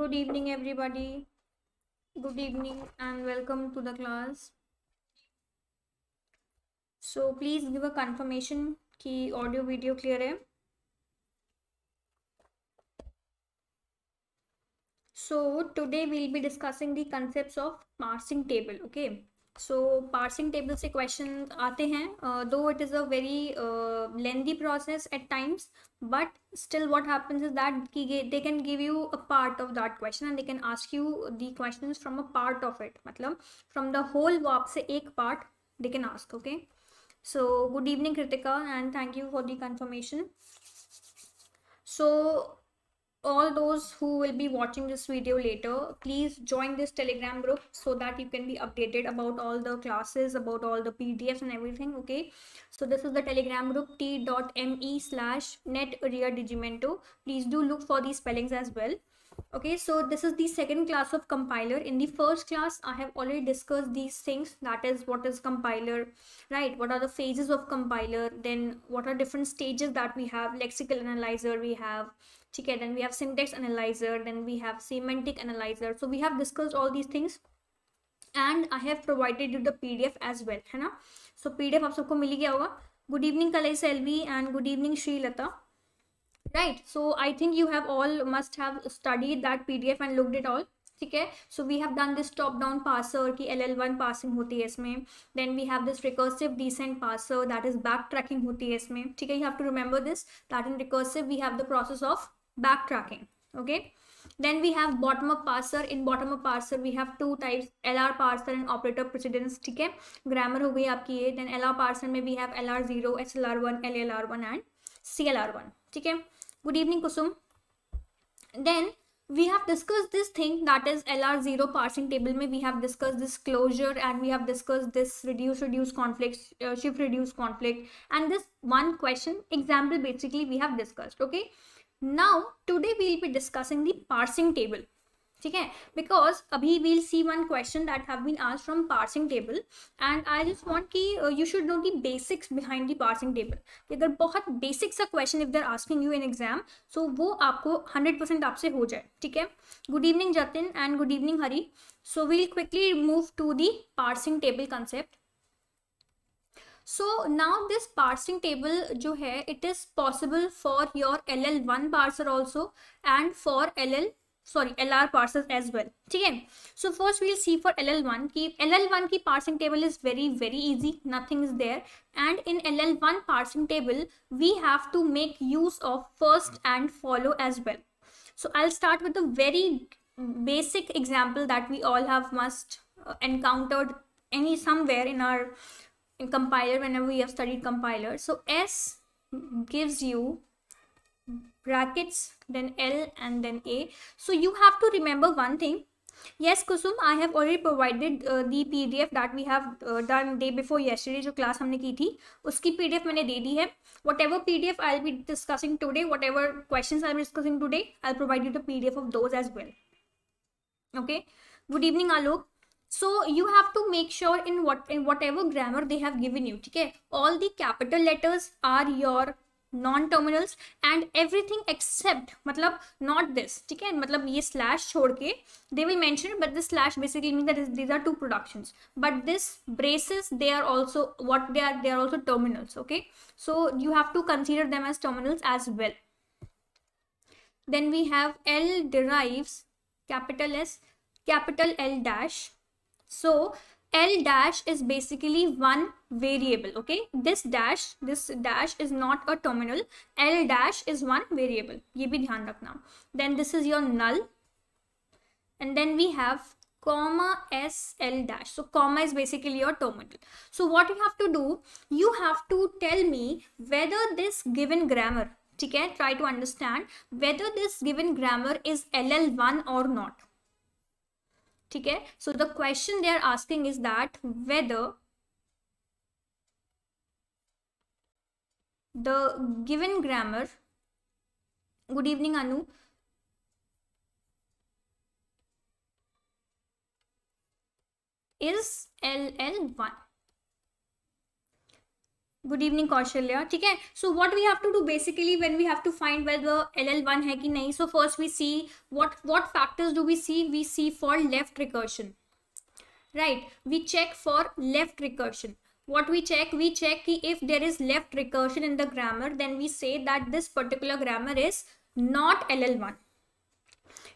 good evening everybody good evening and welcome to the class so please give a confirmation कि audio video clear है so today we'll be discussing the concepts of parsing table okay so parsing table से question आते हैं though it is a very lengthy process at times but still what happens is that की they can give you a part of that question and they can ask you the question from a part of it मतलब from the whole वो आपसे एक part they can ask okay so good evening Kritika and thank you for the conformation so all those who will be watching this video later please join this telegram group so that you can be updated about all the classes about all the pdfs and everything okay so this is the telegram group t.me slash net digimento please do look for these spellings as well okay so this is the second class of compiler in the first class i have already discussed these things that is what is compiler right what are the phases of compiler then what are different stages that we have lexical analyzer we have ठीक है then we have syntax analyser then we have semantic analyser so we have discussed all these things and I have provided you the P D F as well है ना सो P D F आप सबको मिल गया होगा good evening Kalai Selvi and good evening Sri Lata right so I think you have all must have studied that P D F and looked it all ठीक है so we have done this top down parser की L L one parsing होती है इसमें then we have this recursive descent parser that is back tracking होती है इसमें ठीक है you have to remember this that in recursive we have the process of backtracking okay then we have bottom up parser in bottom up parser we have two types lr parser and operator precedence Okay. grammar हो गई आपकी ये then lr parser में we have lr0 slr1 llr1 and clr1 Okay. good evening kusum then we have discussed this thing that is lr0 parsing table mein we have discussed this closure and we have discussed this reduce reduce conflict uh, shift reduce conflict and this one question example basically we have discussed okay now today we'll be discussing the parsing table ठीक है because अभी we'll see one question that have been आज from parsing table and I just want की you should know the basics behind the parsing table अगर बहुत basic सा question if they're asking you in exam so वो आपको hundred percent आपसे हो जाए ठीक है good evening Jatin and good evening Hari so we'll quickly move to the parsing table concept so now this parsing table jo hai, it is possible for your ll1 parser also and for ll sorry lr parsers as well okay so first we'll see for ll1 keep ll1 ki parsing table is very very easy nothing is there and in ll1 parsing table we have to make use of first and follow as well so i'll start with the very basic example that we all have must uh, encountered any somewhere in our in compiler whenever we have studied compiler so s gives you brackets then l and then a so you have to remember one thing yes kusum i have already provided uh, the pdf that we have uh, done day before yesterday jo class humne ki thi uski pdf maine de di hai whatever pdf i'll be discussing today whatever questions i'm discussing today i'll provide you the pdf of those as well okay good evening alok so you have to make sure in what in whatever grammar they have given you okay all the capital letters are your non terminals and everything except matlab not this okay matlab ye slash chhod they will mention but this slash basically means that these are two productions but this braces they are also what they are they are also terminals okay so you have to consider them as terminals as well then we have l derives capital s capital l dash so L dash is basically one variable, okay? This dash, this dash is not a terminal. L dash is one variable. ये भी ध्यान रखना. Then this is your null. And then we have comma s l dash. So comma is basically your terminal. So what you have to do, you have to tell me whether this given grammar, okay, Try to understand whether this given grammar is LL1 or not. ठीक है so the question they are asking is that whether the given grammar good evening anu is ll1 good evening Kaushalya ठीक है so what we have to do basically when we have to find whether L L one है कि नहीं so first we see what what factors do we see we see for left recursion right we check for left recursion check we check कि if there is left recursion in the grammar then we say that this particular grammar is not L L one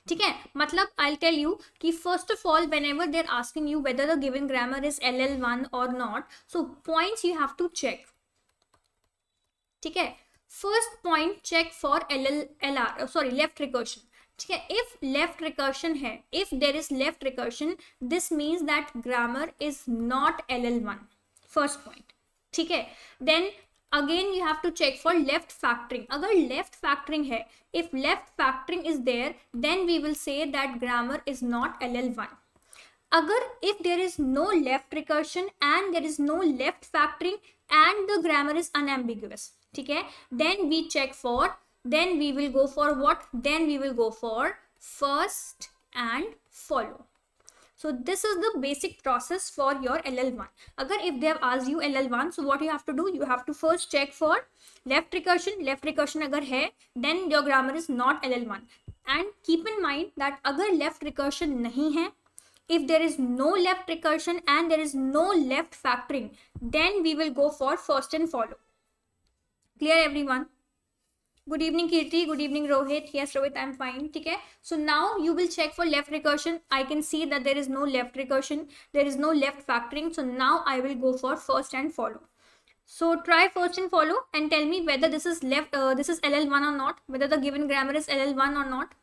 ठीक है मतलब I tell you कि first of all whenever they're asking you whether the given grammar is L L one और not so points you have to check ठीक है first point check for L L L R sorry left recursion ठीक है if left recursion है if there is left recursion this means that grammar is not L L one first point ठीक है then again you have to check for left factoring अगर left factoring है if left factoring is there then we will say that grammar is not L L one अगर if there is no left recursion and there is no left factoring and the grammar is unambiguous ठीक है then we check for then we will go for what then we will go for first and follow so this is the basic process for your ll1 agar if they have asked you ll1 so what you have to do you have to first check for left recursion left recursion agar hai then your grammar is not ll1 and keep in mind that agar left recursion nahi hai if there is no left recursion and there is no left factoring then we will go for first and follow clear everyone good evening kirti good evening rohit yes rohit i'm fine okay so now you will check for left recursion i can see that there is no left recursion there is no left factoring so now i will go for first and follow so try first and follow and tell me whether this is left uh, this is ll1 or not whether the given grammar is ll1 or not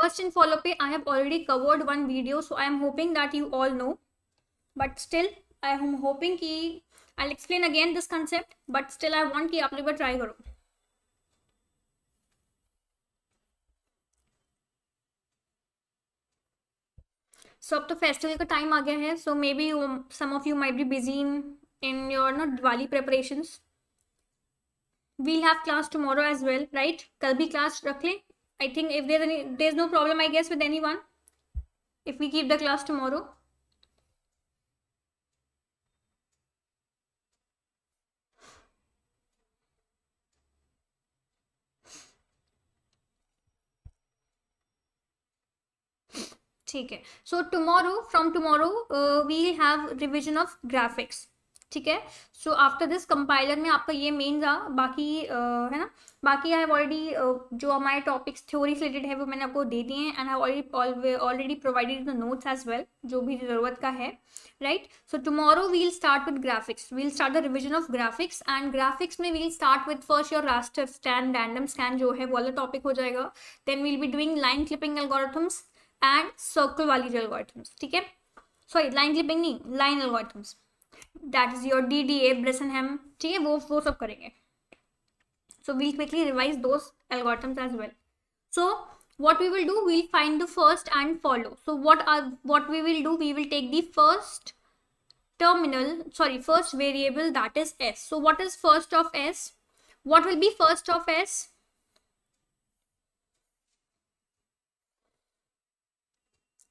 first and follow पे I have already covered one video so I am hoping that you all know but still I am hoping कि I explain again this concept but still I want कि आप लोग try करो सो अब तो festival का time आ गया है so maybe some of you may be busy in in your know Diwali preparation we'll have class tomorrow as well right कल भी क्लास रख लें I think if there's any, there's no problem, I guess, with anyone. If we keep the class tomorrow. ठीक है so tomorrow from we we'll have revision of graphics. ठीक है so after this compiler में आपका ये main था बाकी uh, है ना बाकी आई ऑलरेडी जो हमारे टॉपिक्स थ्योरी रिलेटेड है वो मैंने आपको दे दिए हैं and I already provided the notes as well जो भी ज़रूरत का है right so tomorrow we'll start with graphics we'll start the revision of graphics and graphics में we'll start with first your raster scan random scan जो है वो अलग टॉपिक हो जाएगा then we'll be doing line clipping algorithms and circle वाली algorithms ठीक है सॉरी लाइन क्लिपिंग नहीं line algorithms That is your DDA D D A Bresenham ठीक है so we'll quickly revise those algorithms as well so what we will do we'll find the first and follow so what are what we will do we will take the first terminal sorry first variable that is s so what is first of s what will be first of s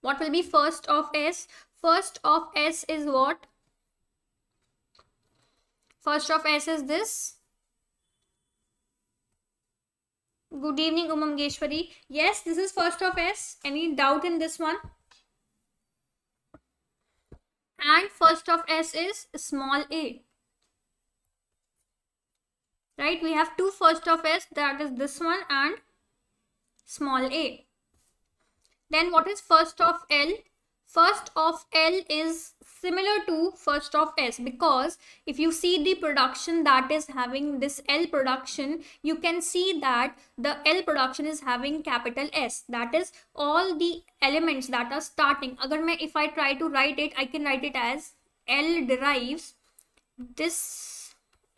what will be first of s first of s is what First of S is this. Good evening, Geeshwari. Yes, this is first of S. Any doubt in this one? And first of S is small a. Right, we have two first of S that is this one and small a. Then what is first of L? first of L is similar to first of S because if you see the production that is having this L production, you can see that the L production is having capital S. That is all the elements that are starting. Agar main, if I try to write it, I can write it as L derives this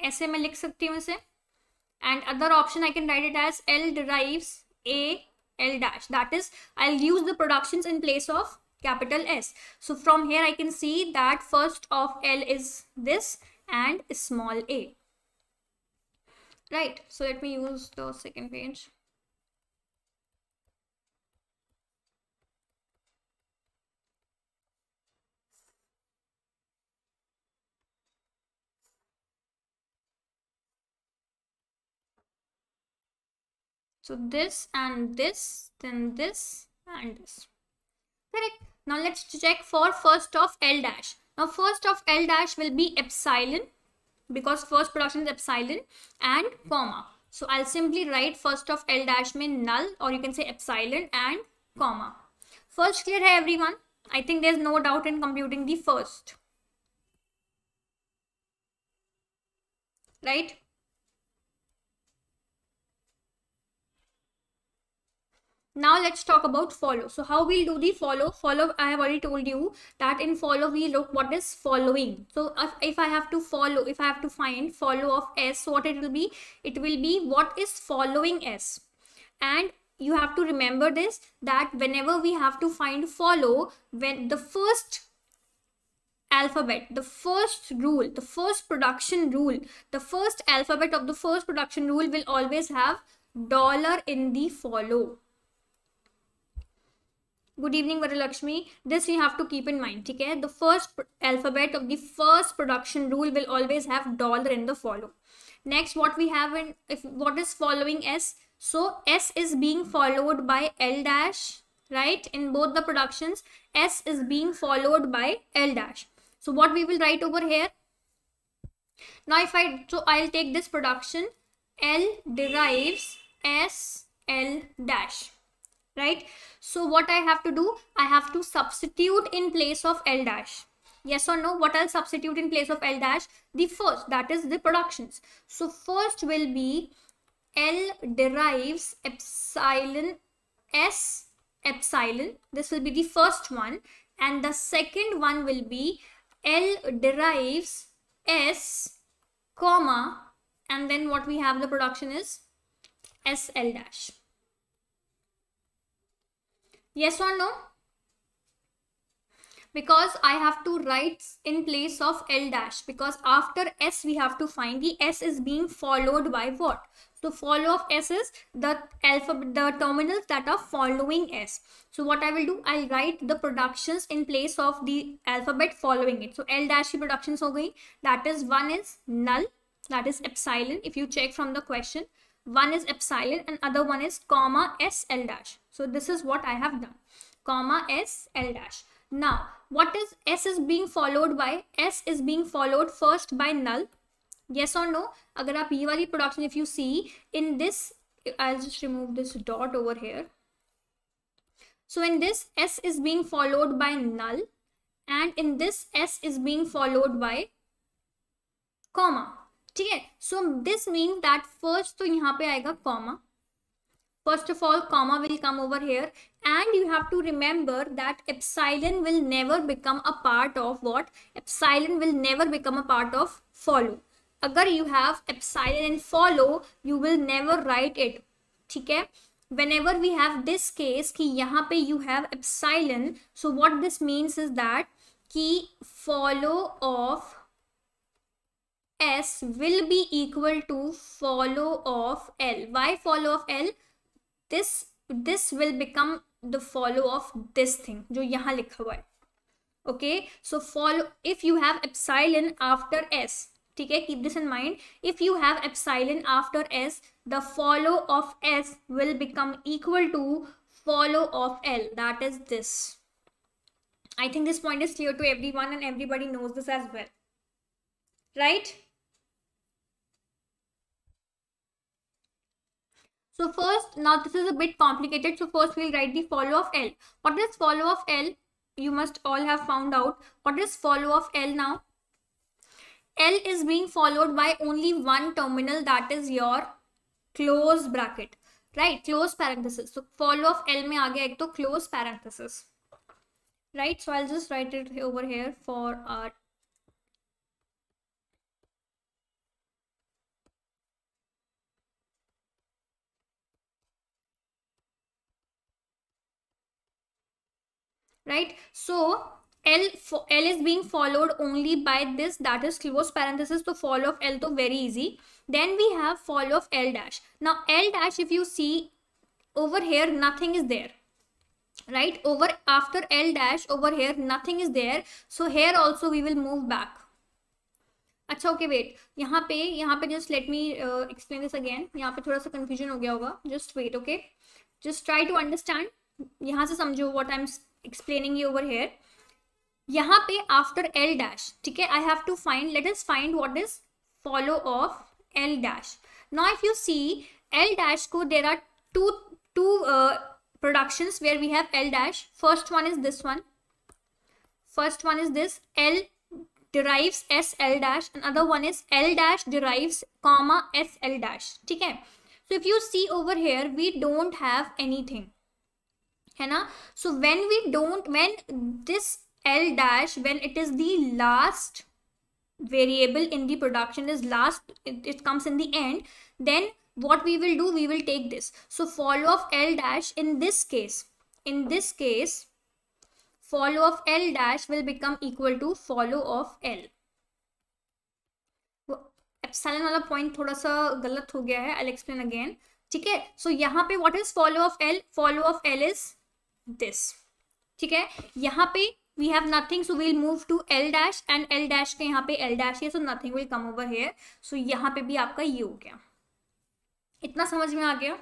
ऐसे मैं लिख सकती हूँ इसे and other option I can write it as L derives A L dash that is I'll use the productions in place of capital S. So from here I can see that first of L is this and small a. Right, so let me use the second page. So this and this, then this and this. Correct. Now let's check for first of L dash. Now first of L dash will be epsilon because first production is epsilon and comma. So I'll simply write first of L dash mean null or you can say epsilon and comma. First clear hai everyone? I think there's no doubt in computing the first. Right? now let's talk about follow so how we'll do the follow follow i have already told you that in follow we look what is following so if, if i have to follow if i have to find follow of s what it will be it will be what is following s and you have to remember this that whenever we have to find follow when the first alphabet the first rule the first production rule the first alphabet of the first production rule will always have dollar in the follow Good evening, evening Varalakshmi this you have to keep in mind ठीक the first alphabet of the first production rule will always have dollar in the follow. next what we have in if what is following s so s is being followed by l dash right in both the productions s is being followed by l dash so what we will write over here now if i so i'll take this production l derives s l dash right? So what I have to do, I have to substitute in place of L dash. Yes or no? What I'll substitute in place of L dash? The first, that is the productions. So first will be L derives epsilon S epsilon. This will be the first one. And the second one will be L derives S comma. And then what we have the production is SL dash. Yes or no? Because I have to write in place of L dash because after S we have to find the S is being followed by what? So follow of S is the alphabet, the terminals that are following S. So what I will do, I'll write the productions in place of the alphabet following it. So L dash productions are going That is one is null, that is epsilon. If you check from the question, one is epsilon and other one is comma s l dash so this is what i have done comma s l dash now what is s is being followed by s is being followed first by null yes or no agar aap ye wali production if you see in this i'll just remove this dot over here so in this s is being followed by null and in this s is being followed by comma ठीक है so this mean that first तो यहाँ पे आएगा comma first of all comma will come over here and you have to remember that epsilon will never become a part of what epsilon will never become a part of follow अगर you have epsilon and follow you will never write it ठीक है whenever we have this case कि यहाँ पे you have epsilon so what this means is that कि follow of S will be equal to follow of L. Why follow of L? This, this will become the follow of this thing, जो यहाँ लिखा हुआ Okay, so follow, if you have epsilon after S, Okay. keep this in mind if you have epsilon after s the follow of s will become equal to follow of l that is this i think this point is clear to everyone and everybody knows this as well right So first, now this is a bit complicated. So first we'll write the follow of L. What is follow of L? You must all have found out. What is follow of L now? L is being followed by only one terminal that is your close bracket. Right? Close parenthesis. So follow of L may aage ek to close parenthesis. Right? So I'll just write it over here for our right? So L, for, L is being followed only by this that is close parenthesis so fall of L to very easy. Then we have fall of L dash. Now L dash if you see over here nothing is there right over after L dash over here nothing is there so here also we will move back. अच्छा okay, wait. यहाँ पे यहाँ पे just let me explain this again यहाँ पे थोड़ा सा confusion हो गया होगा Just wait okay just try to understand यहाँ से समझो what I'm explaining you over here यहाँ पे L dash, डैश ठीक have to find. Let us find what is follow of L dash. Now, if you see L dash code, there are को देर uh, productions where we have L dash. First one is this one. First one is this L derives S L dash. Another one is L dash derives comma S L dash. Okay. So if you see over here, we don't have anything. है ना so when we don't when this L dash when it is the last variable in the production is last it comes in then what we will do we will take this so follow of L dash in this case in this case follow of L dash will become equal to follow of L epsilon वाला point थोड़ा सा गलत हो गया है आई explain again ठीक है so यहाँ पे what is follow of L follow of L is this ठीक है यहाँ पे we have nothing so we'll move to L dash and L dash के यहाँ पे एल डैश है so nothing will come over here so यहाँ पे भी आपका ये हो गया इतना समझ में आ गया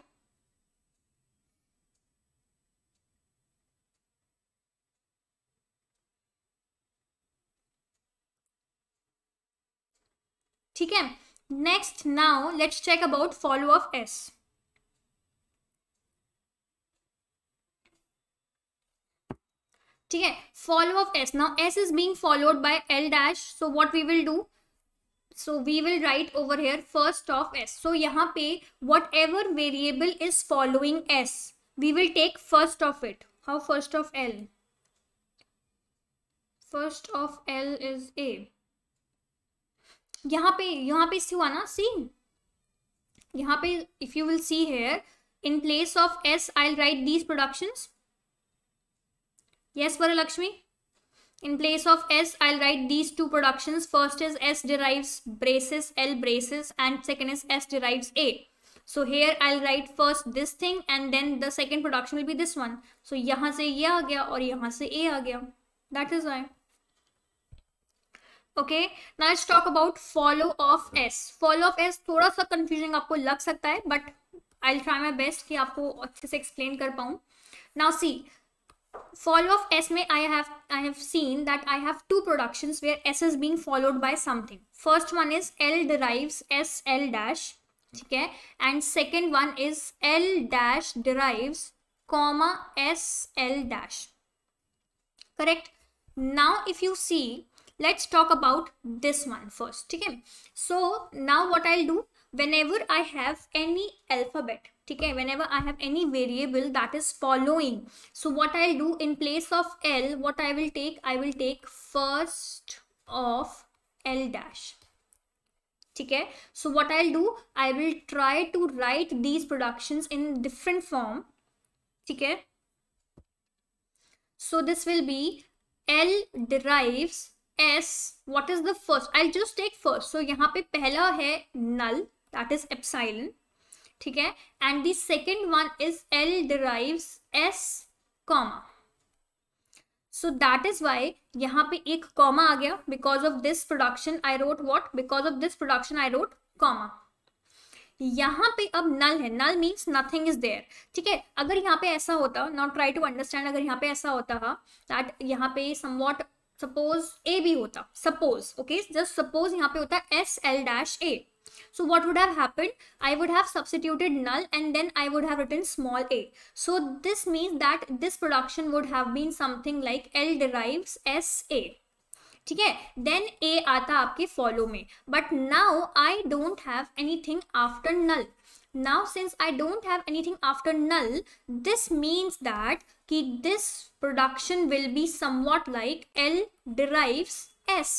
ठीक है next now let's check about follow of S ठीक है follow of S now S is being followed by L dash so what we will do so we will write over here first of S so यहाँ पे whatever variable is following S we will take first of it how first of L first of L is A यहाँ पे यहाँ पे हुआ ना सी यहाँ पे if you will see here in place of S I write these productions Yes, for lakshmi In place of S, I'll write these two productions. First is S derives braces, L braces, and second is S derives A. So here I'll write first this thing and then the second production will be this one. So yahan se ye aa gaya aur yahan se A aa gaya That is why. Okay ना let's talk about follow of S follow of S थोड़ा सा confusing आपको लग सकता है but I try my best कि आपको अच्छे से एक्सप्लेन कर पाऊँ now see follow of S may I have I have seen that I have two productions where S is being followed by something. First one is L derives S L dash. Okay. And second one is L dash derives comma S L dash. Correct. Now if you see, let's talk about this one first. Okay. So now what I'll do, whenever I have any alphabet, okay, whenever I have any variable that is following. So what I'll do in place of L, what I will take, I will take first of L dash. Okay, so what I'll do, I will try to write these productions in different form. Okay, so this will be L derives S. What is the first? I'll just take first. So यहाँ पे पहला है null. That is epsilon ठीक है and the second one is L derive S comma so that is why यहाँ पे एक comma आ गया because of this production I wrote what because of this production I wrote comma यहाँ पे अब नल है null means nothing is there ठीक है अगर यहाँ पे ऐसा होता नॉट ट्राई टू अंडरस्टैंड अगर यहाँ पे ऐसा होता दैट हाँ, यहाँ पे सम वॉट सपोज ए भी होता सपोज ओके जस्ट सपोज यहाँ पे होता S L dash A So what would have happened? I would have substituted null and then I would have written small a. So this means that this production would have been something like L derives S A. ठीक है then ए आता आपके follow में now I don't have anything after null. now since i don't have anything after null this means that ki this production will be somewhat like l derives s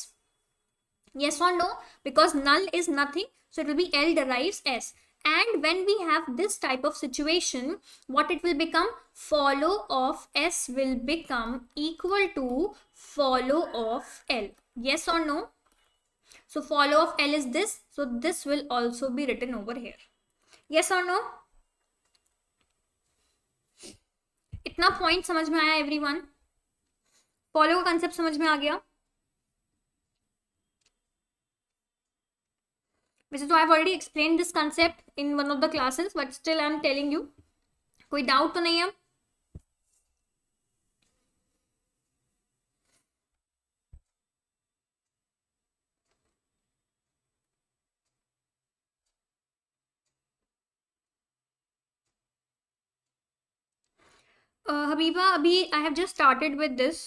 yes or no because null is nothing so it will be L derives S. And when we have this type of situation, what it will become? Follow of S will become equal to follow of L. Yes or no? So follow of L is this. So this will also be written over here. Yes or no? इतना point समझ में आया Follow follow का concept समझ में आ गया वैसे तो I have already explain this concept in one of the classes but still I am telling you कोई डाउट तो नहीं है हबीबा अभी I have just started with this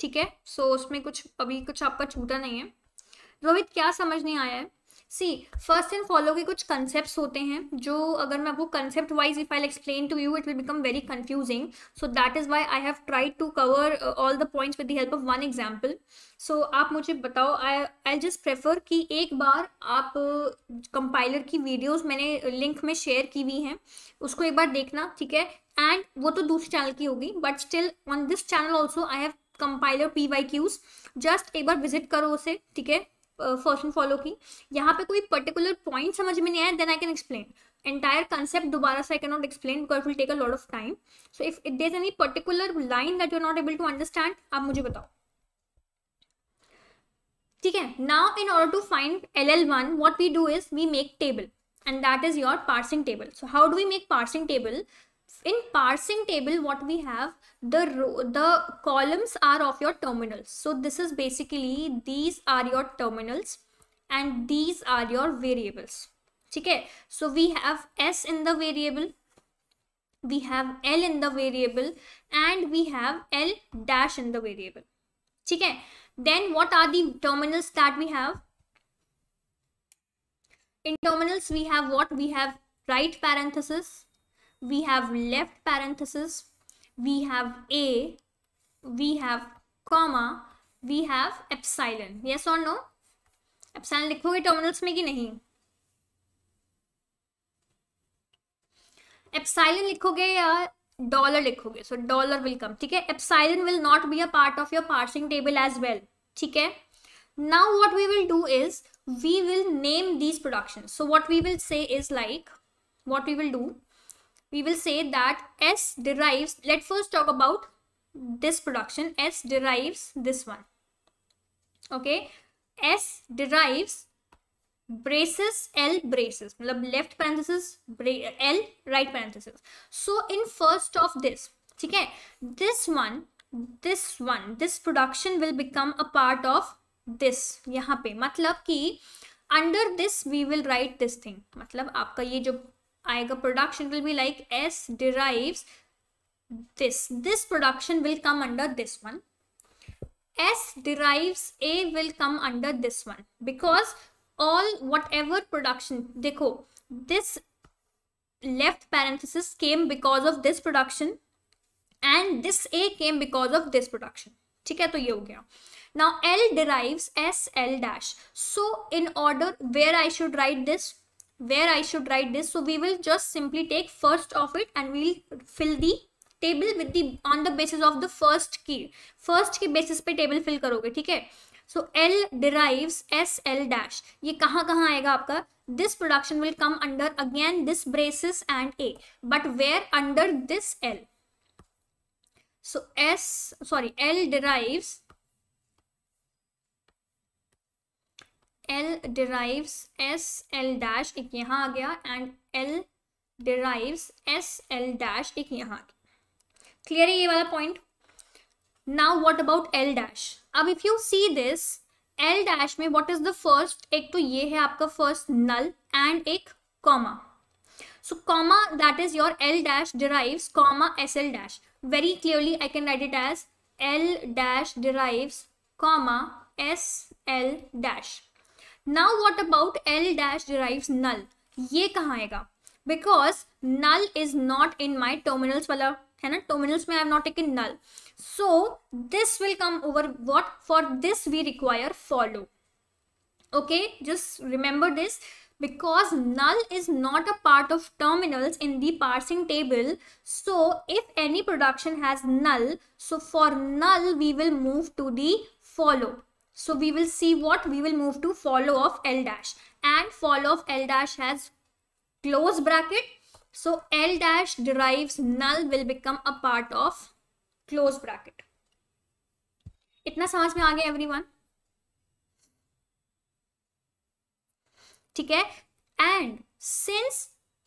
ठीक है सो उसमें कुछ अभी कुछ आपका छूटा नहीं है रोहित तो क्या समझ नहीं आया है सी फर्स्ट एंड फॉलो के कुछ कंसेप्ट होते हैं जो अगर मैं आपको concept wise if I explain to you it will become very confusing so that is why I have tried to cover all the points with the help of one example so आप मुझे बताओ आई I just prefer कि एक बार आप compiler uh, की videos मैंने link में शेयर की हुई हैं उसको एक बार देखना ठीक है एंड वो तो दूसरे चैनल की होगी but still on this channel also I have compiler P Y Qs just एक बार विजिट करो उसे ठीक है फॉर्चून फॉलो की यहाँ पे कोई पर्टिकुलर पॉइंट समझ में नहीं आया then I can explain entire concept दोबारा से I can not explain because will take a lot of time so if it there's any particular line that you're not able to understand आप मुझे बताओ ठीक है now in order to find L L one what we do is we make table and that is your parsing table so how do we make parsing table In parsing table, what we have, the, row, the columns are of your terminals. So this is basically, these are your terminals and these are your variables. Okay, so we have S in the variable, we have L in the variable and we have L dash in the variable. Okay, then what are the terminals that we have? In terminals, we have what? We have right parenthesis, we have left parenthesis, we have a, we have comma, we have epsilon. Yes or no? Epsilon लिखोगे terminals में कि नहीं? Epsilon लिखोगे या dollar लिखोगे So dollar will come. ठीक है will will not be a part of your parsing table as well ठीक है now what we will do is we will name these productions so what we will say is like what we will do we will say that S derives, let's first talk about this production. S derives this one. Okay. S derives braces L braces. Left parenthesis, L, right parenthesis. So in first of this, okay, this one, this one, this production will become a part of this. यहाँ पे मतलब कि under this we will write this thing. मतलब आपका ये जो आएगा production will be like S derives this this production will come under this one s derives a will come under this one because all whatever production dekho this left parenthesis came because of this production and this a came because of this production now l derives s l dash so in order where i should write this where I should write this. So we will just simply take first of it and we'll fill the table with the on the basis of the first की first के basis पे table fill करोगे ठीक है so L derives S L dash ये कहाँ कहाँ आएगा आपका this production will come under again this braces and A but where under this L so S sorry L derives L derives S L dash एक यहाँ आ गया and L derives S L dash एक यहाँ आ गया clear है ये वाला point now what about L dash अब if you see this L dash में व्हाट इज द फर्स्ट एक तो ये है आपका फर्स्ट नल एंड एक comma so comma that is your L dash derive comma S L dash very clearly I can write it as L dash derive comma S L dash now what about l dash derives null ये कहाँ आएगा because null is not in my terminals वाला है ना terminals I have not taken null so this will come over what for this we require follow okay just remember this because null is not a part of terminals in the parsing table so if any production has null so for null we will move to the follow so we will see what we will move to follow of L dash and follow of L dash has close bracket. So L dash derives null will become a part of close bracket. Itna समझ mein aage everyone? ठीक है and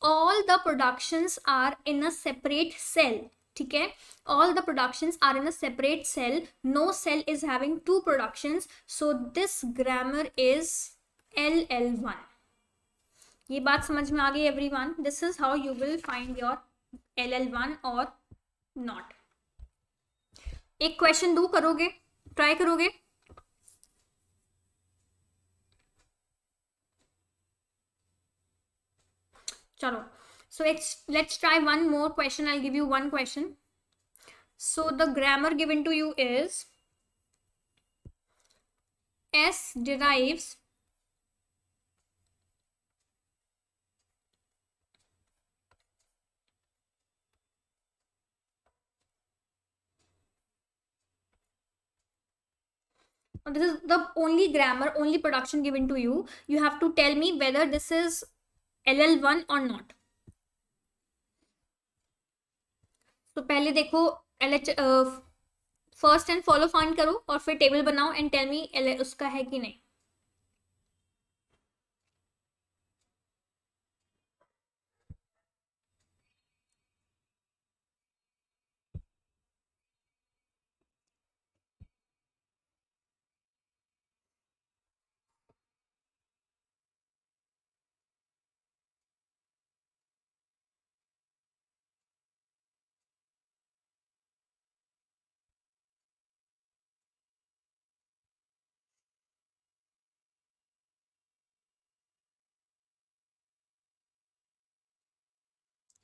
all the productions are in a separate cell ठीक है all the productions are in a separate cell no cell is having two productions so this grammar is L L one ये बात समझ में आ गई everyone this is how you will find your L L one और note एक question दो करोगे ट्राई करोगे चलो so it's let's try one more question i'll give you one question so the grammar given to you is s derives this is the only grammar only production given to you you have to tell me whether this is ll1 or not तो पहले देखो first and follow find करो और फिर table बनाओ and tell me उसका है कि नहीं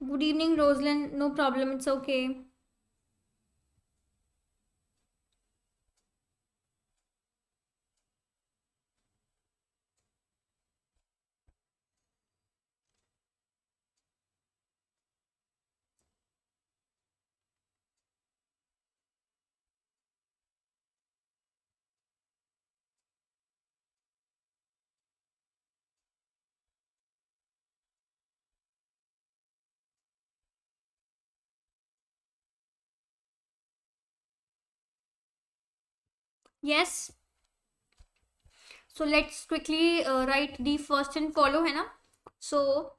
Good evening, Rosalyn. No problem. It's okay. yes so let's quickly uh, write the first and follow hai na so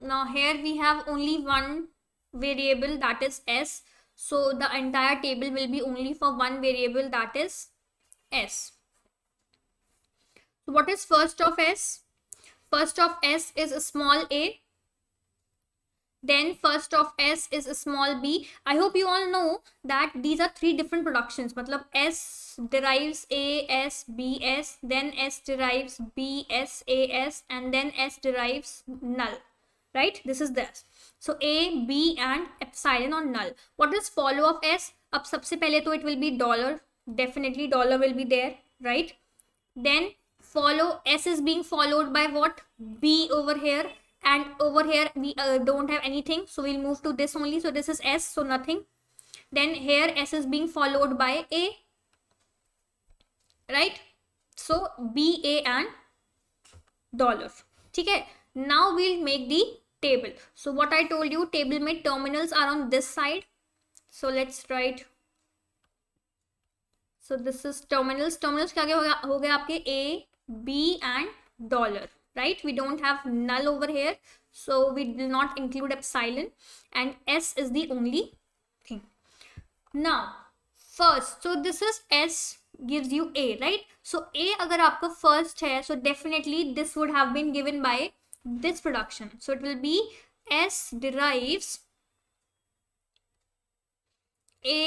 now here we have only one variable that is s so the entire table will be only for one variable that is s so what is first of s first of s is a small a then first of s is small b i hope you all know that these are three different productions matlab s derives a s b s then s derives b s a s and then s derives null right this is this so a b and epsilon or null what does follow of s ab sabse pehle to it will be dollar definitely dollar will be there right then follow s is being followed by what b over here and over here we uh, don't have anything so we'll move to this only so this is s so nothing then here s is being followed by a right so b a and dollar okay now we'll make the table so what i told you table made terminals are on this side so let's write so this is terminals terminals क्या हो गया हो आपके a b and dollar right we don't have null over here so we will not include epsilon and s is the only thing now first so this is s gives you a right so a agar aapka first hai so definitely this would have been given by this production so it will be s derives a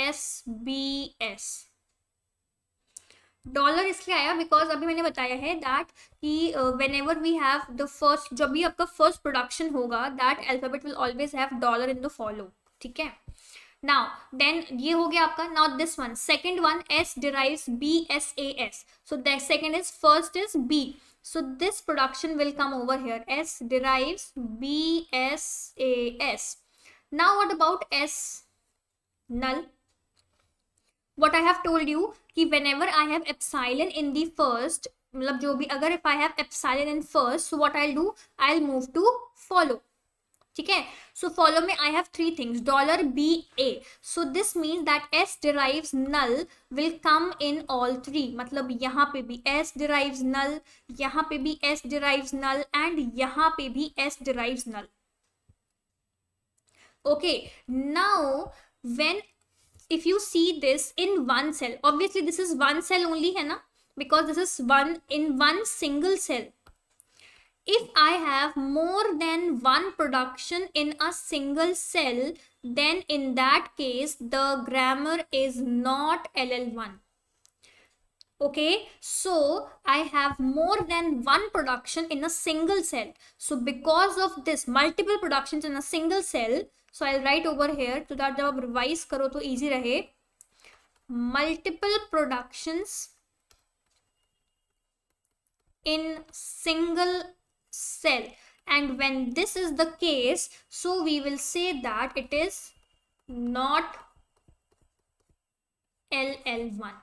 s b s dollar इसलिए आया because अभी मैंने बताया है that कि whenever we have the first जब भी आपका फर्स्ट प्रोडक्शन होगा that alphabet will always have dollar in the follow ठीक है नाउ देन ये हो गया आपका now this one second one S derive B S A S so the second is first is B so this production will come over here S derive B S A S now what about S null what I have told you कि whenever I have epsilon in the first मतलब जो भी अगर if I have epsilon in first what I do I move to follow ठीक है so follow में I have three things dollar B A so this mean that S derive null will come in all three मतलब यहाँ पे भी S derive नल यहाँ पे भी एस डिराइव नल एंड यहाँ पे भी S derive null okay now when if you see this in one cell obviously this is one cell only hai na because this is one in one single cell if i have more than one production in a single cell then in that case the grammar is not ll1 okay so i have more than one production in a single cell so because of this multiple productions in a single cell so I write over here तो that जब आप revise करो तो easy रहे multiple productions cell and when this is the case so we will say that it is not L L one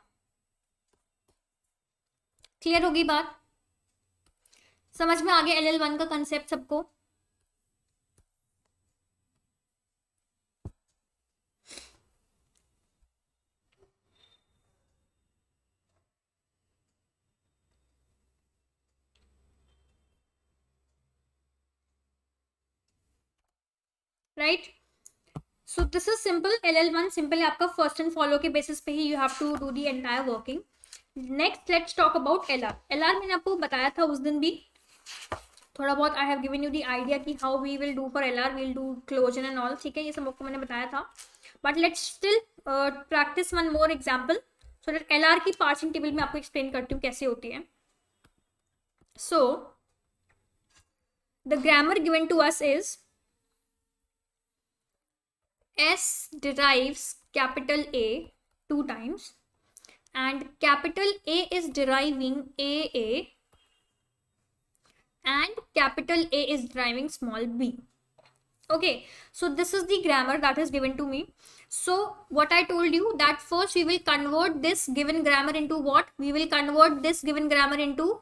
clear होगी बात समझ में आ गया एल एल वन का कंसेप्ट सबको right so this is simple L L one simple है आपका फर्स्ट एंड फॉलो के बेसिस पे ही you have to do the entire working next let's talk about L R L R मैंने आपको बताया था उस दिन भी थोड़ा बहुत I have given you the idea कि how we will do for L R we'll do closure and all ठीक है ये सब आपको मैंने बताया था but let's still practice one more example so that L R की पार्सिंग टेबल में आपको एक्सप्लेन करती हूँ कैसे होती है so the grammar given to us is S derives capital A two times and capital A is deriving AA and capital A is deriving small b. Okay, so this is the grammar that is given to me. So what I told you that first we will convert this given grammar into what? We will convert this given grammar into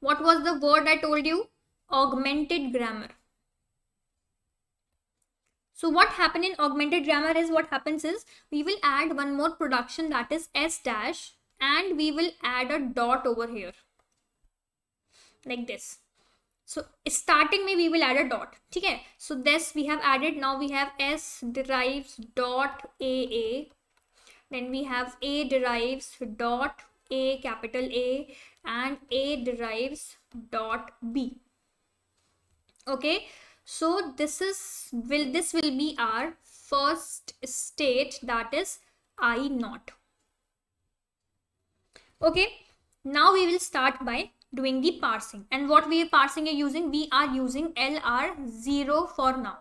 what was the word I told you? Augmented grammar. So what happened in augmented grammar is what happens is we will add one more production that is s dash and we will add a dot over here like this. So starting may we will add a dot Okay. So this we have added now we have s derives dot aa then we have a derives dot a capital A and A derives dot B. Okay, so this is will this will be our first state that is i naught okay now we will start by doing the parsing and what we are parsing are using we are using lr0 for now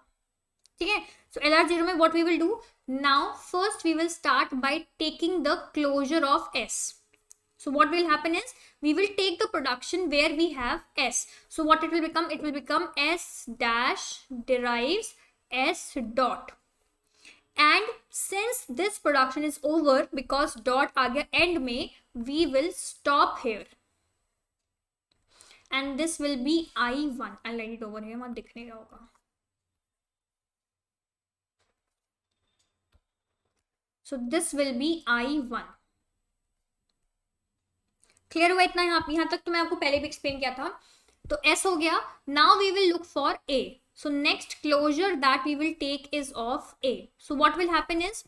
okay so lr0 mein what we will do now first we will start by taking the closure of s so what will happen is we will take the production where we have S. So what it will become? It will become S dash derives S dot. And since this production is over because dot aage end may we will stop here. And this will be I1. I'll write it over here. Maa dikhne ka hoga. So this will be I1. Clear हुआ इतना यहाँ यहाँ तक तो मैं आपको पहले भी एक्सप्लेन किया था तो एस हो गया now we will look for A so next closure that we will take is of A so what will happen is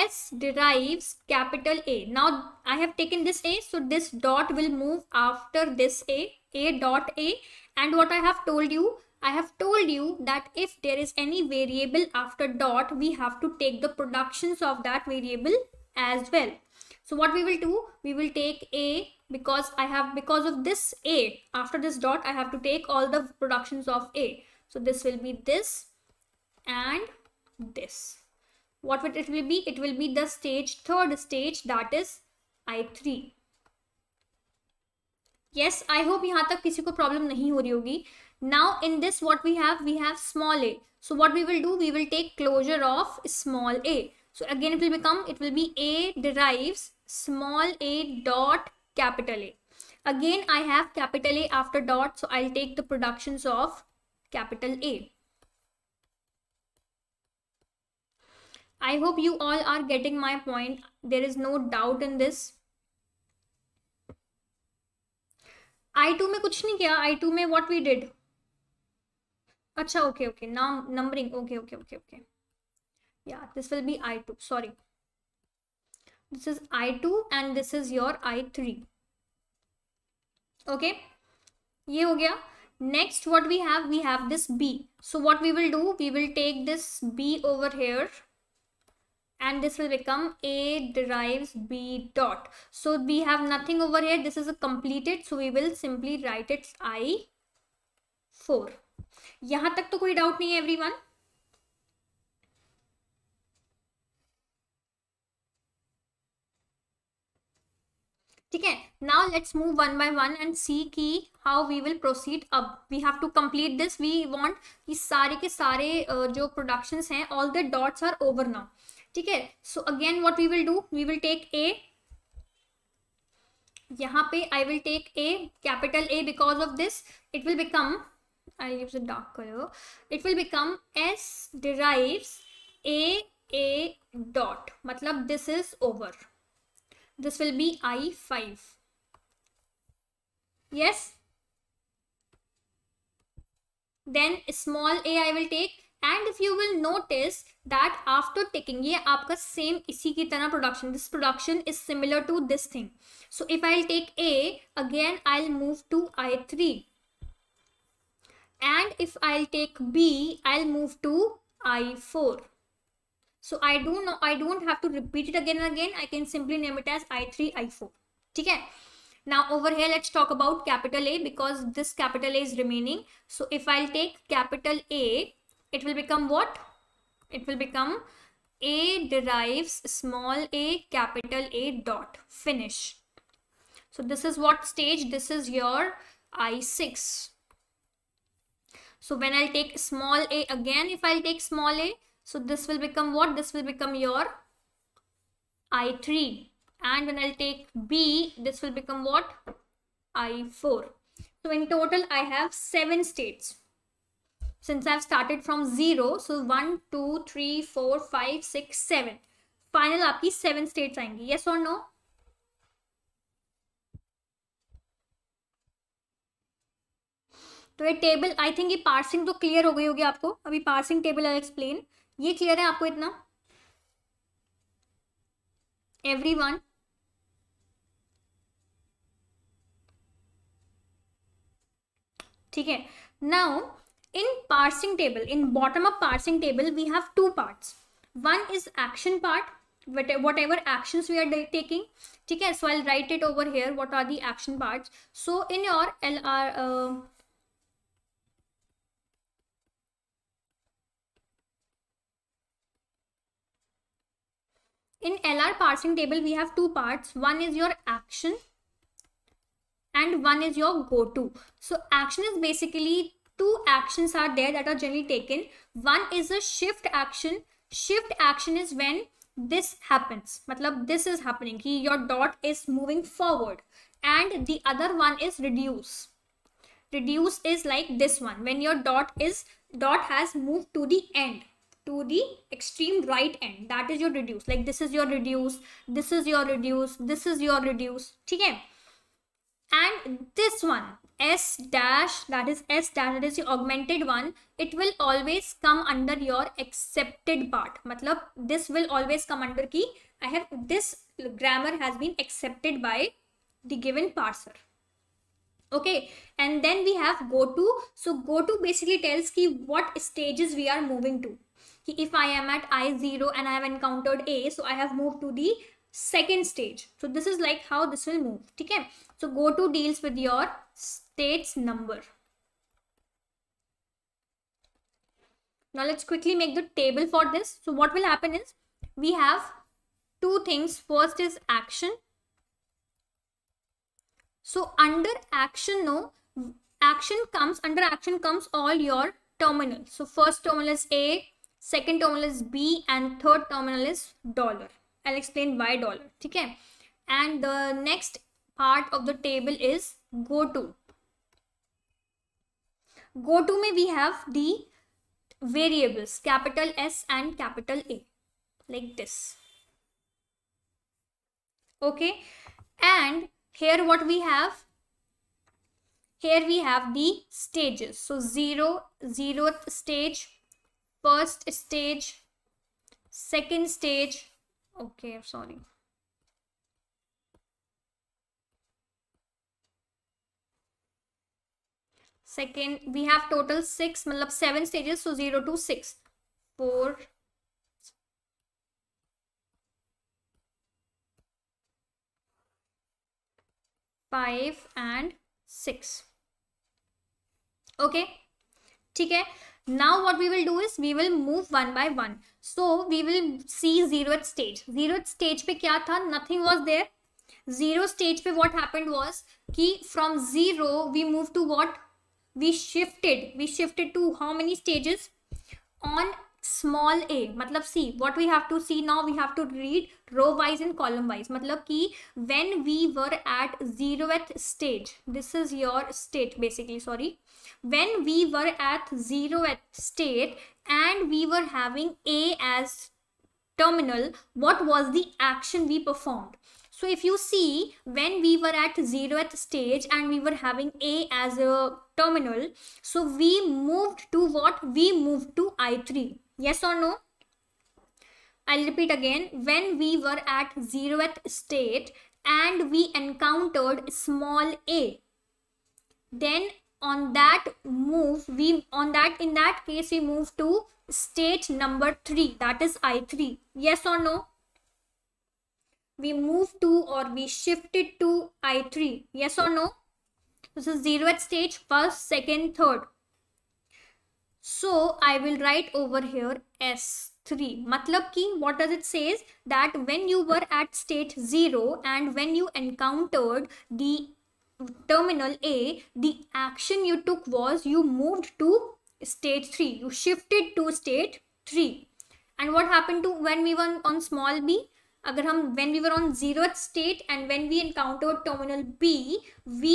S derive capital A now I have taken this A so this dot will move after this A A dot A and what I have told you I have told you that if there is any variable after dot, we have to take the productions of that variable as well. So what we will do? We will take a because I have because of this A after this dot I have to take all the productions of A so this will be this and this what would it will be it will be the stage third stage that is I3 yes I hope यहाँ तक किसी को problem नहीं हो रही होगी now in this what we have we have small a so what we will do we will take closure of small a so again it will become it will be a derives small a dot capital A. Again, I have capital A after dot, so I'll take the productions of capital A. I hope you all are getting my point. There is no doubt in this. I2 me, I2 में what we did. okay okay now numbering okay okay okay okay. Yeah, this will be I2. Sorry. This is I2 and this is your I3. Okay. ये हो गया next what we have we have this b so what we will do we will take this b over here and this will become a derives b dot so we have nothing over here this is a completed so we will simply write it i 4 yahan tak to koi doubt nahi hai everyone ठीक है now let's move one by one and see की how we will proceed अब we have to complete this we want कि सारे के सारे जो productions हैं all the dots are over now ठीक है so again what we will do we will take A यहाँ पे I will take A capital A because of this it will become I use dark colour it will become S derives A A dot मतलब this is over This will be I5. Yes. Then small a I will take. And if you will notice that after taking, ये आपका same इसी production. This production is similar to this thing. So if I'll take A, again I'll move to I3. And if I'll take B, I'll move to I4 so i don't know i don't have to repeat it again and again i can simply name it as i3 i4 okay now over here let's talk about capital a because this capital a is remaining so if i'll take capital a it will become what it will become a derives small a capital a dot finish so this is what stage this is your i6 so when i'll take small a again if i'll take small a so this will become what? This will become your I3. And when I'll take B, this will become what? I4. So in total, I have seven states. Since I've started from zero, so one, two, three, four, five, six, seven. Final आपकी seven states आएंगी. Yes or no? तो ये table, I think ये parsing तो clear हो गई I'll अभी parsing table I explain. ये क्लियर है आपको इतना एवरी वन ठीक है now in parsing table in bottom up parsing table we have two parts one is action part whatever action we are taking ठीक है so I write it over here what are the action part so in your L R in LR parsing table, we have two parts. One is your action and one is your go-to. So action is basically two actions are there that are generally taken. One is a shift action. Shift action is when this happens. Matlab, this is happening. Ki your dot is moving forward. And the other one is reduce. Reduce is like this one. When your dot is dot has moved to the end to the extreme right end that is your reduce like this is your reduce this is your reduce this is your reduce okay and this one s dash that is s dash that is the augmented one it will always come under your accepted part matlab this will always come under key i have this grammar has been accepted by the given parser okay and then we have go to so go to basically tells ki what stages we are moving to if I am at I0 and I have encountered A, so I have moved to the second stage. So this is like how this will move. Okay. So go to deals with your states number. Now let's quickly make the table for this. So what will happen is we have two things. First is action. So under action no action comes under action comes all your terminal. So first terminal is A, second terminal is B and third terminal is dollar. I'll explain why dollar. Okay. And the next part of the table is go to. Go to Me we have the variables capital S and capital A like this. Okay. And here what we have here we have the stages so zero zeroth stage first stage, second stage. Okay, sorry. Second, we have total six, मतलब seven stages, so zero to six. Four, five and six. Okay, ठीक now what we will do is we will move one by one. So we will see zeroth stage. Zeroth stage पे क्या था? Nothing was there. Zero stage पे what happened was कि from zero we moved to what? We shifted. We shifted to how many stages? On small a matlab see what we have to see now we have to read row wise and column wise matlab कि when we were at zeroth stage this is your state basically sorry when we were at 0th state and we were having A as terminal, what was the action we performed? So if you see when we were at 0th stage and we were having A as a terminal, so we moved to what? We moved to I3. Yes or no? I'll repeat again. When we were at 0th state and we encountered small a, then on that move we on that in that case we move to state number 3 that is i3 yes or no we move to or we shifted to i3 yes or no this is at stage first second third so i will write over here s3 matlab ki what does it says that when you were at state 0 and when you encountered the terminal A, the action you took was you moved to state 3. You shifted to state 3. And what happened to when we were on small b? अगर हम when we were on zeroth state and when we encountered terminal B, we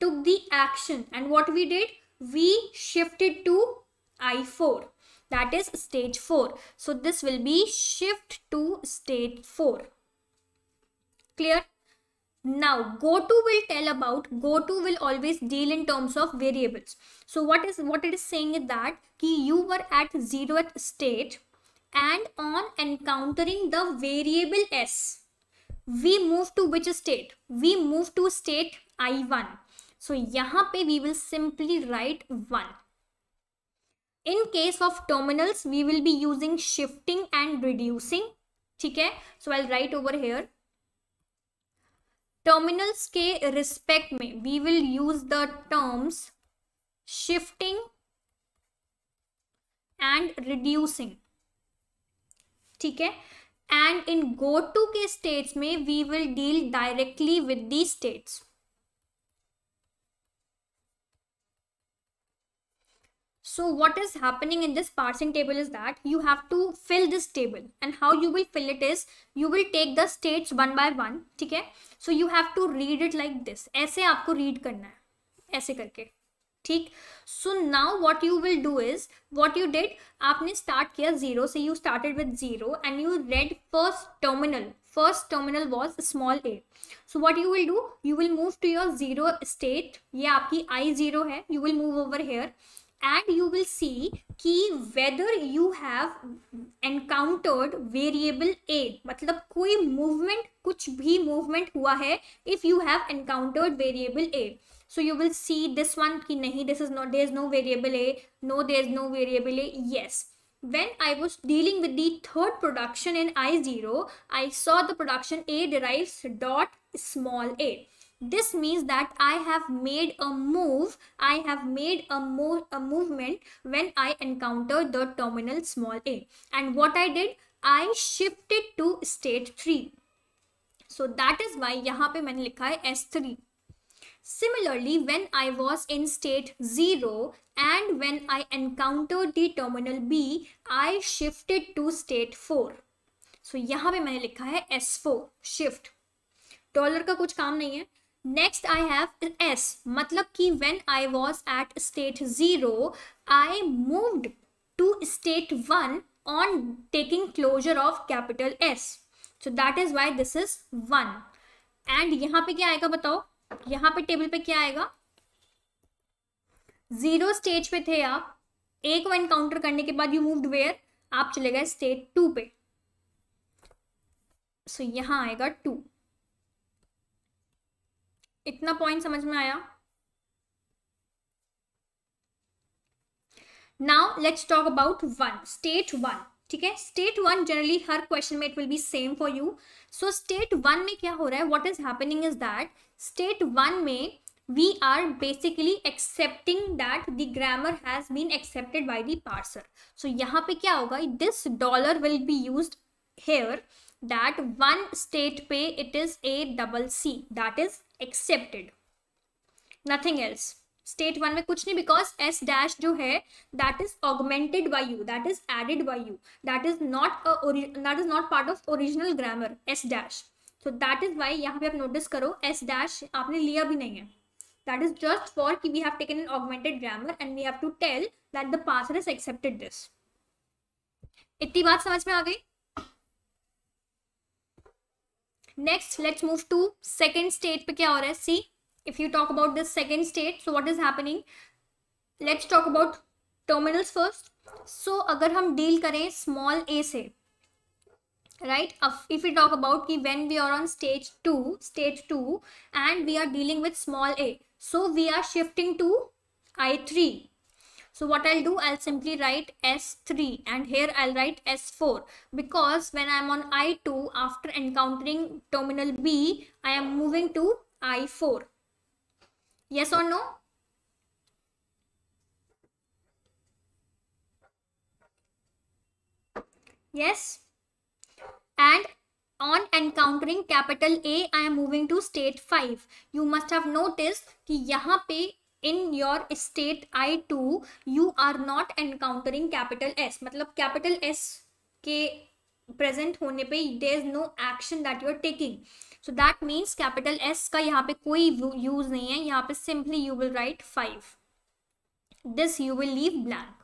took the action. And what we did? We shifted to I4. That is stage 4. So this will be shift to state 4. Clear? Now go to will tell about go to will always deal in terms of variables. So what is what it is saying is that ki you were at 0th state and on encountering the variable s we move to which state? We move to state I1. So यहाँ पे we will simply write 1. In case of terminals, we will be using shifting and reducing. ठीक है? So I'll write over here. Terminals के respect में we will use the terms shifting and reducing ठीक है and in go to के states में we will deal directly with the states so what is happening in this parsing table is that you have to fill this table and how you will fill it is you will take the states one by one theek hai so you have to read it like this aise aapko read करना है ऐसे करके ठीक so now what you will do is what you did आपने start किया zero से you started with zero and you read first terminal first terminal was small a so what you will do you will move to your zero state ye aapki I zero है you will move over here and you will see कि whether you have encountered variable A मतलब कोई movement कुछ भी movement हुआ है if you have encountered variable A so you will see this one कि नहीं this is not there is no variable A no there is no variable A yes when I was dealing with the third production in I0 I saw the production A derives dot small a this means that i have made a move i have made a move a movement when i encountered the terminal small a and what i did i shifted to state 3 so that is why yahan pe maine likha hai s3 Similarly, when I was in state 0 and when I encountered the terminal B, I shifted to state 4. So यहाँ पे मैंने लिखा s S4 shift. Dollar का कुछ काम नहीं है next I have S मतलब कि when I was at state zero I moved to state one on taking closure of capital S so that is why this is one and यहां पे क्या आएगा बताओ यहां पे टेबल पे क्या आएगा जीरो स्टेज पे थे आप एक को एनकाउंटर करने के बाद यू मूव्ड वेयर आप चले गए स्टेट टू पे सो so, यहां आएगा टू इतना पॉइंट समझ में आया now let's talk about one state one ठीक है स्टेट वन जनरली हर क्वेश्चन में it will be same for you so state one में क्या हो रहा है what is happening is that state one में we are basically accepting that the grammar has been accepted by the parser so yahan pe kya hoga this dollar will be used here that one state pe it is a double c that is accepted nothing else state one में कुछ नहीं because S dash जो है that is augmented by you that is added by you that is not that is not part of original grammar S dash तो that is why यहाँ पे आप notice करो एस डैश आपने लिया भी नहीं है दैट इज जस्ट फॉर की we have taken an augmented grammar and we have to tell that the parser is accepted this इतनी बात समझ में आ गई next let's move to second state पे क्या हो रहा है see if you talk about this second state so what is happening let's talk about terminals first so अगर हम डील करें स्मॉल ए से right if you talk about about when we are on stage two stage two and we are dealing with small a so we are shifting to I three So what I'll do, I'll simply write S3 and here I'll write S4 because when I'm on I2 after encountering terminal B, I am moving to I4. Yes or no? Yes. And on encountering capital A, I am moving to state 5. You must have noticed that यहाँ पे in your state I two you are not encountering capital S मतलब capital S के present होने पे there is no action that you are taking so that means capital S का यहाँ पे कोई यूज नहीं है यहाँ पे simply you will write five this you will leave blank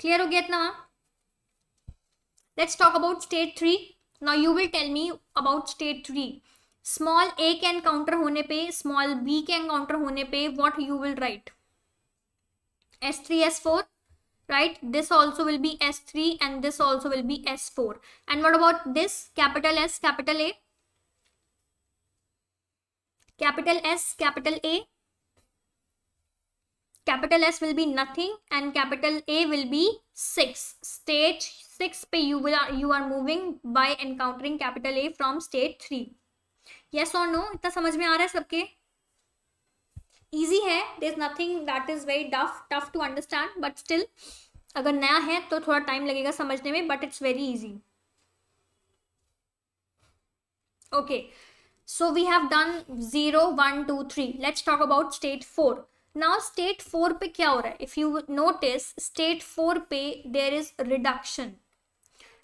clear हो गया इतना let's talk about state three now you will tell me about state three small a के एनकाउंटर होने पे स्मॉल बी के एनकाउंटर होने पे what you will write S three S four, right this also will be s3 and this also will be s4 and what about this capital s capital a capital s capital a capital s will be nothing and capital a will be 6 State 6 pe you will you are moving by encountering capital a from state 3 yes और no इतना समझ में आ रहा है सबके easy है there is nothing that is very duff tough to understand but still अगर नया है तो थोड़ा टाइम लगेगा समझने में but it's very easy okay so we have done zero one two three let's talk about state four now state four पे क्या हो रहा है if you notice state four पे there is reduction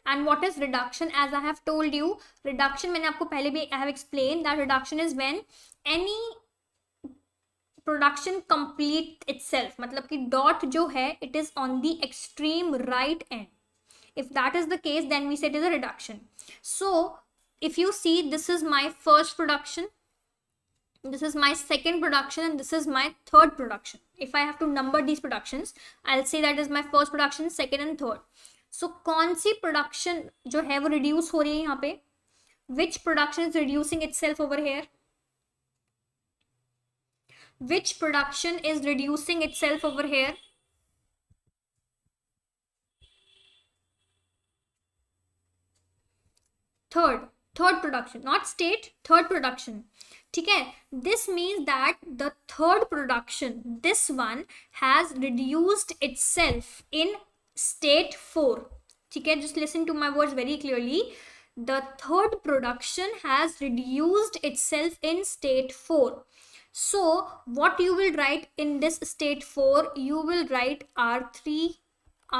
And what is reduction? As I have told you, reduction. Reduction मैंने आपको पहले भी I have explain that reduction is when any dot, complete itself on the extreme right end. if that is the case then we say it is a reduction so if you see this is my first production this is my second production and this is my third production if i have to number these productions i'll say that is my first production second and third so कौन सी production जो है वो reduce हो रही है यहाँ पे which production is reducing itself over here which production is reducing itself over here third third production not state third production ठीक है this means that the third production this one has reduced its in state 4 ठीक है just listen to my words very clearly the third production has reduced itself in state 4 so what you will write in this state 4 you will write r3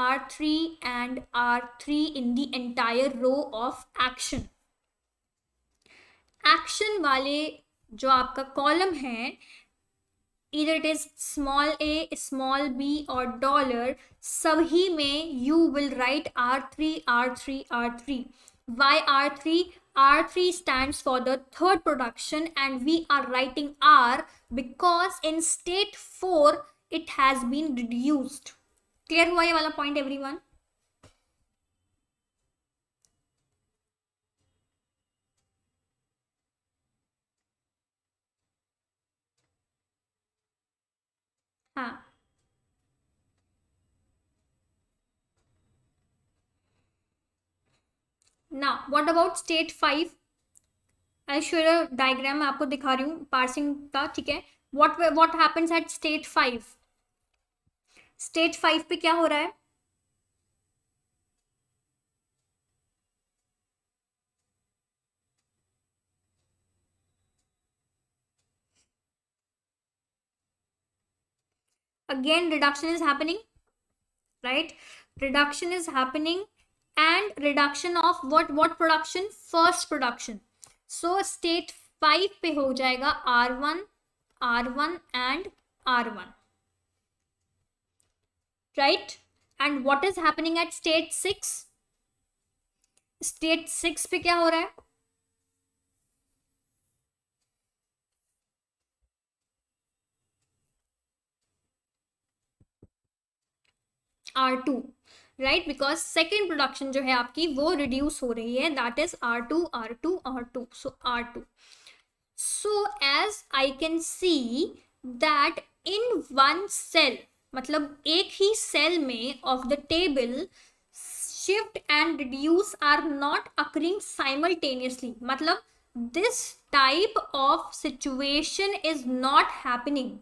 r3 and r3 in the entire row of action action वाले जो आपका column है either it is small a small b or dollar sabhi mein you will write r3 r3 r3 why r3 r3 stands for the third production and we are writing r because in state 4 it has been reduced clear hua ye wala point everyone हाँ ना what about state five I show diagram मैं आपको दिखा रही हूँ parsing का ठीक है what what happens at state five state five पे क्या हो रहा है again reduction is happening right reduction is happening and reduction of what what production first production so state 5 पे हो जाएगा r1 r1 and r1 right and what is happening at state 6 state 6 पे क्या हो रहा है R two right because second production जो है आपकी वो रिड्यूस हो रही है that is R two R two R two so R two so as I can see that in one cell मतलब एक ही सेल में of the table shift and reduce are not occurring simultaneously मतलब this type of situation is not happening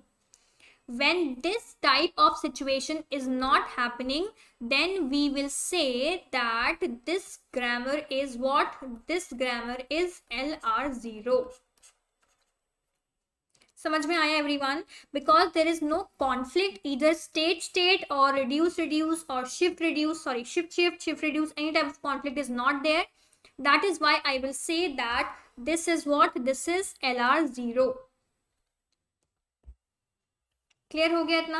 when this type of situation is not happening then we will say that this grammar is what this grammar is lr0 samajh mein aaya everyone because there is no conflict either state state or reduce reduce or shift reduce sorry shift shift shift reduce any type of conflict is not there that is why i will say that this is what this is lr0 clear हो गया इतना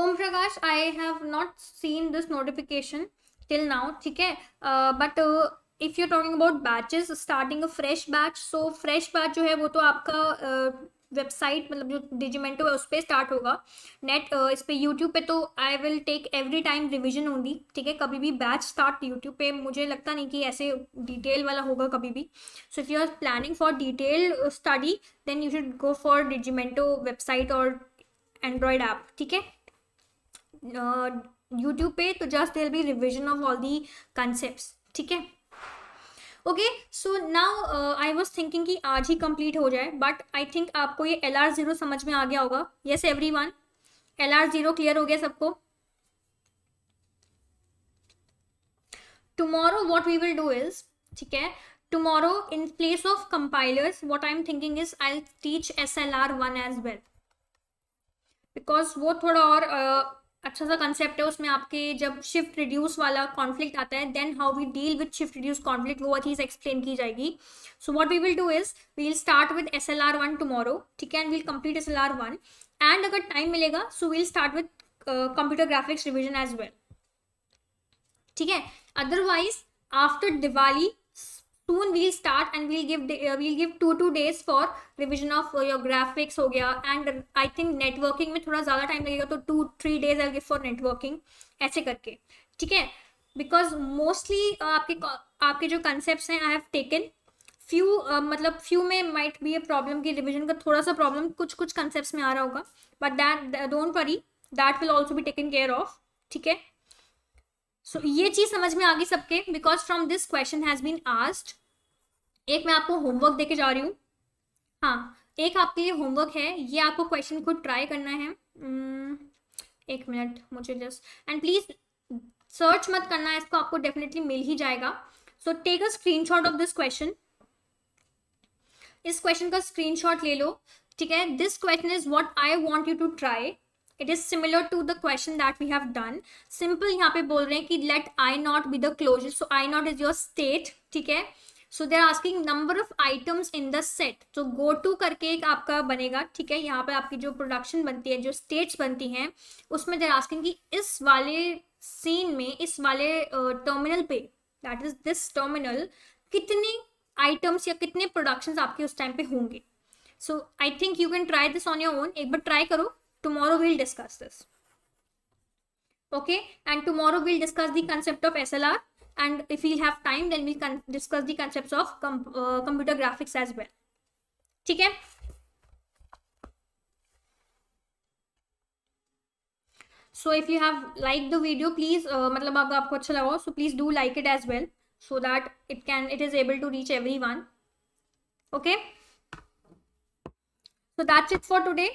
Om Prakash I have not seen this notification till now ठीक है but if you talking about batches starting a fresh batch so fresh batch जो है वो तो आपका uh, वेबसाइट मतलब जो डिजिमेंटो है उस पर स्टार्ट होगा नेट इस पर यूट्यूब पे तो I will take every time revision only ठीक है कभी भी बैच स्टार्ट यूट्यूब पे मुझे लगता नहीं कि ऐसे डिटेल वाला होगा कभी भी so if you are planning for detail study then you should go for Digimento website और एंड्रॉयड ऐप ठीक है यूट्यूब पे तो just there be revision of all the concept ठीक है okay so now I was thinking कि आज ही complete हो जाए बट आई थिंक आपको ये एल आर जीरो समझ में आ गया होगा yes everyone L R zero clear हो गया सबको tomorrow what we will do is ठीक है tomorrow in place of compilers what I am thinking is I teach S L R one as well because वो थोड़ा और uh, अच्छा सा कंसेप्ट है उसमें आपके जब शिफ्ट रिड्यूस वाला कॉन्फ्लिक्ट आता है then how we deal with shift reduce conflict वो चीज़ एक्सप्लेन की जाएगी so what we will do is we will start with S L R one tomorrow ठीक है and will complete S L R one and अगर time मिलेगा so we'll start with computer graphics revision as well ठीक है otherwise after Diwali soon we'll start and we'll give uh, we'll give two two days for revision of uh, your graphics हो गया and I think networking में थोड़ा ज़्यादा time लगेगा तो two three days I'll give for networking ऐसे करके ठीक है because mostly uh, आपके आपके जो concepts हैं I have taken few uh, मतलब फ्यू में माइट बी ए प्रॉब्लम की रिविजन का थोड़ा सा प्रॉब्लम कुछ कुछ कंसेप्ट में आ रहा होगा but that don't worry that will also be taken care of ठीक है सो ये चीज़ समझ में आ गई सबके because from this question has been asked एक मैं आपको होमवर्क देके जा रही हूँ हाँ एक आपके लिए होमवर्क है ये आपको क्वेश्चन को ट्राई करना है hmm, एक मिनट मुझे जस्ट एंड प्लीज़ सर्च मत करना है इसको आपको डेफिनेटली मिल ही जाएगा so take a screenshot of this question इस क्वेश्चन का स्क्रीनशॉट ले लो ठीक है this question is what I want you to try it is similar to the question that we have done simple यहाँ पे बोल रहे हैं कि let I not be the closest so I not is your state ठीक है so they are asking number of items in the set तो go to करके एक आपका बनेगा ठीक है यहाँ पर आपकी जो प्रोडक्शन बनती है जो स्टेट्स बनती हैं उसमें देर आस्किंग कि इस वाले सीन में इस वाले टर्मिनल uh, पे दैट इज दिस टर्मिनल कितने आइटम्स या कितने प्रोडक्शन आपके उस टाइम पे होंगे so I think you can try this on your own एक बार ट्राई करो discuss this okay and okay will discuss the concept of S L R and if we have time then we can discuss the concepts of uh, computer graphics as well okay so if you have liked the video please matlab agar aapko acha laga so please do like it as well so that it can it is able to reach everyone okay so that's it for today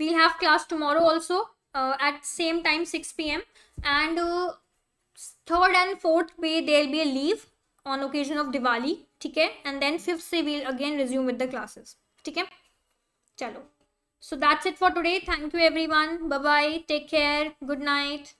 we'll have class tomorrow also uh, at same time 6 pm and uh, third and fourth पे there be a leave on occasion of Diwali ठीक है and then fifth से we'll again resume with the classes ठीक है चलो so that's it for today thank you everyone bye take care good night